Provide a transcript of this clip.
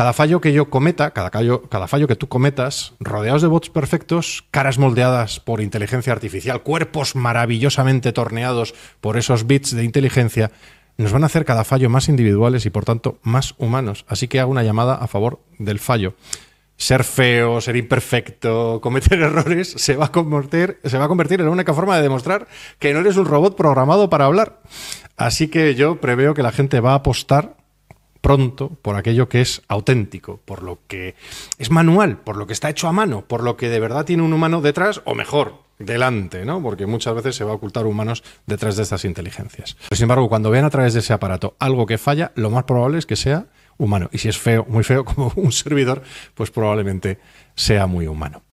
cada fallo que yo cometa, cada fallo, cada fallo que tú cometas, rodeados de bots perfectos, caras moldeadas por inteligencia artificial, cuerpos maravillosamente torneados por esos bits de inteligencia, nos van a hacer cada fallo más individuales y por tanto más humanos. Así que hago una llamada a favor del fallo. Ser feo, ser imperfecto, cometer errores, se va a se va a convertir en la única forma de demostrar que no eres un robot programado para hablar. Así que yo preveo que la gente va a apostar pronto por aquello que es auténtico, por lo que es manual, por lo que está hecho a mano, por lo que de verdad tiene un humano detrás, o mejor, delante, ¿no? Porque muchas veces se va a ocultar humanos detrás de estas inteligencias. sin embargo, cuando vean a través de ese aparato algo que falla, lo más probable es que sea humano. Y si es feo, muy feo como un servidor, pues probablemente sea muy humano.